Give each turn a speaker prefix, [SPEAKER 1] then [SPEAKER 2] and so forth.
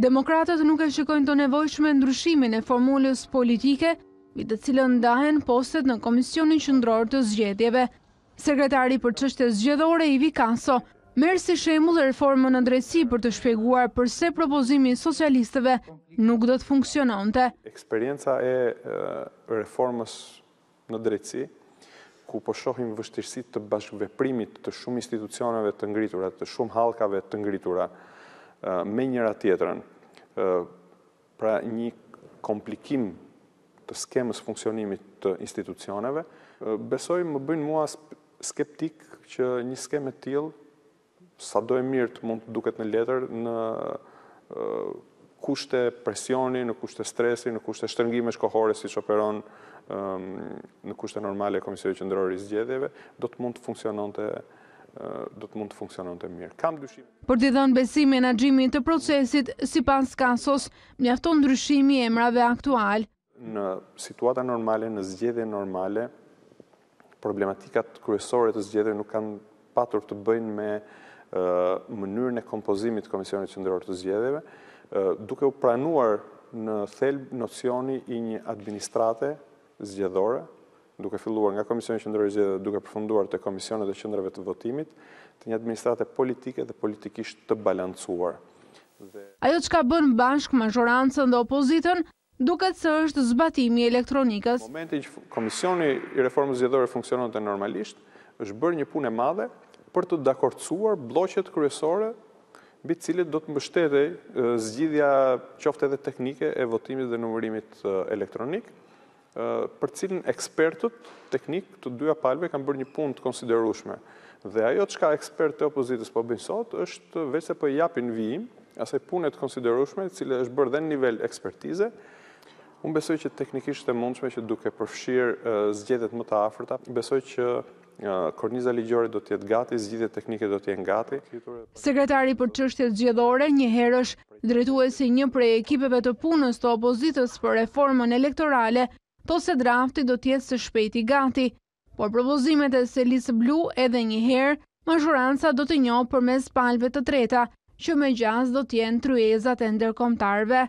[SPEAKER 1] Demokratët nuk e shikojnë të nevojshme ndryshimin e formullës politike, vitë cilën dahen postet në Komisionin Qëndror të Zgjedjeve. Sekretari për qështë zgjedhore, Ivi Kaso, merë si shemull e reformën në drejtësi për të shpjeguar përse propozimi socialistëve nuk do të funksiononte.
[SPEAKER 2] Eksperienca e reformës në drejtësi, ku po shohim vështirësit të bashkëveprimit të shumë institucioneve të ngriturat, të shumë halkave të ngriturat, me njëra tjetërën. Pra një komplikim të skemës funksionimit të institucioneve, besoj më bëjnë mua skeptik që një skemë tjilë, sa do e mirë të mund të duket në letër, në kushte presioni, në kushte stresi, në kushte shtërngime shkohore si që operon në kushte normale e Komisioj Qëndrori Zgjedeve, do të mund të funksionon të do të mund të funksionon të mirë.
[SPEAKER 1] Për të dhënë e menagjimin të procesit, si pas kasos, mjafton ndryshimi e mrave aktual.
[SPEAKER 2] Në situata normale, në zgjede normale, problematikat kryesore të zgjede nuk kanë patur të bëjnë me mënyrën e kompozimit Komisionit Qëndëror të Zgjedeve, duke u pranuar në thelbë nocioni i një administrate zgjedore, duke filluar nga Komisioni Qëndrori Zgjedhje dhe duke përfunduar të Komisionet dhe Qëndrëve të Votimit, të një administrate politike dhe politikisht të balancuar.
[SPEAKER 1] Ajo që ka bënë bashkë, mazhorancën dhe opozitën, duke të së është zbatimi elektronikës. Në
[SPEAKER 2] momentin që Komisioni i Reformës Zgjedhore funksionon të normalisht, është bërë një punë e madhe për të dakortësuar bloqet kryesore bitë cilët do të mështete zgjidhja qofte dhe teknike e votimit dhe numërimit elektronikë për cilin ekspertët teknik të dyja palve kanë bërë një pun të konsiderushme. Dhe ajo të shka ekspertë të opozitës për po bëjnë sot, është veç se për po japin vijim, asaj punet të konsiderushme, cilë është bërë dhe në nivel ekspertize, unë besoj që teknikisht të mundshme që duke përfshirë zgjetet më të afrëta, besoj që Korniza Ligjore do tjetë gati, zgjitet teknike do tjenë gati.
[SPEAKER 1] Sekretari për qështet gjithore njëherësh drejtuesi një prej ekipeve të punës të opozitës për reformën elektorale po se drafti do tjetë së shpeti gati, por propozimet e lisë blu edhe njëherë, mëshuranca do të njohë për mes palve të treta, që me gjas do tjenë tryezat e ndërkomtarve.